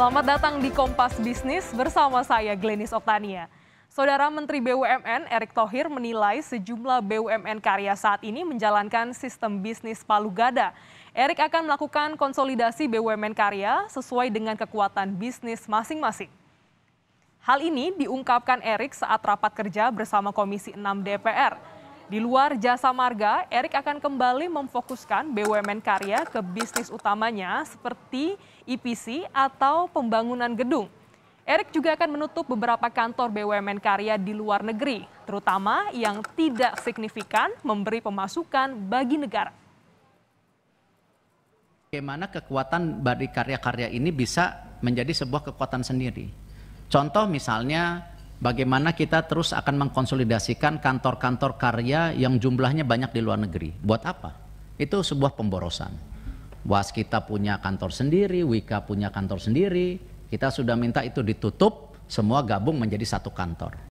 Selamat datang di Kompas Bisnis bersama saya Glenis Oktania. Saudara Menteri BUMN Erick Thohir menilai sejumlah BUMN karya saat ini menjalankan sistem bisnis palu gada. Erick akan melakukan konsolidasi BUMN karya sesuai dengan kekuatan bisnis masing-masing. Hal ini diungkapkan Erick saat rapat kerja bersama Komisi 6 DPR. Di luar jasa marga, Erik akan kembali memfokuskan BUMN Karya ke bisnis utamanya seperti IPC e atau pembangunan gedung. Erik juga akan menutup beberapa kantor BUMN Karya di luar negeri, terutama yang tidak signifikan memberi pemasukan bagi negara. Bagaimana kekuatan dari karya-karya ini bisa menjadi sebuah kekuatan sendiri. Contoh misalnya bagaimana kita terus akan mengkonsolidasikan kantor-kantor karya yang jumlahnya banyak di luar negeri. Buat apa? Itu sebuah pemborosan. Was kita punya kantor sendiri, Wika punya kantor sendiri, kita sudah minta itu ditutup, semua gabung menjadi satu kantor.